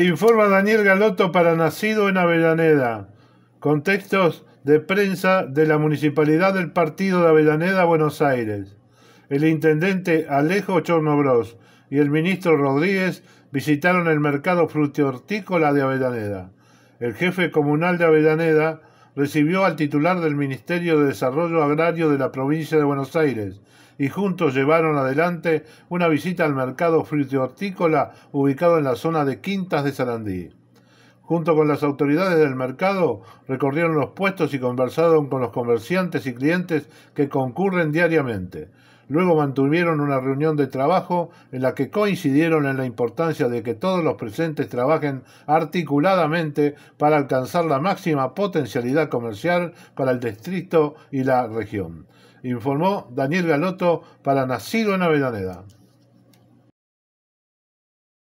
Informa Daniel Galoto para Nacido en Avellaneda. Contextos de prensa de la Municipalidad del Partido de Avellaneda, Buenos Aires. El intendente Alejo Chornobros y el ministro Rodríguez visitaron el mercado frutihortícola de Avellaneda. El jefe comunal de Avellaneda, recibió al titular del Ministerio de Desarrollo Agrario de la provincia de Buenos Aires y juntos llevaron adelante una visita al mercado frutícola ubicado en la zona de Quintas de Sarandí. Junto con las autoridades del mercado, recorrieron los puestos y conversaron con los comerciantes y clientes que concurren diariamente. Luego mantuvieron una reunión de trabajo en la que coincidieron en la importancia de que todos los presentes trabajen articuladamente para alcanzar la máxima potencialidad comercial para el distrito y la región. Informó Daniel Galoto para Nacido en Avellaneda.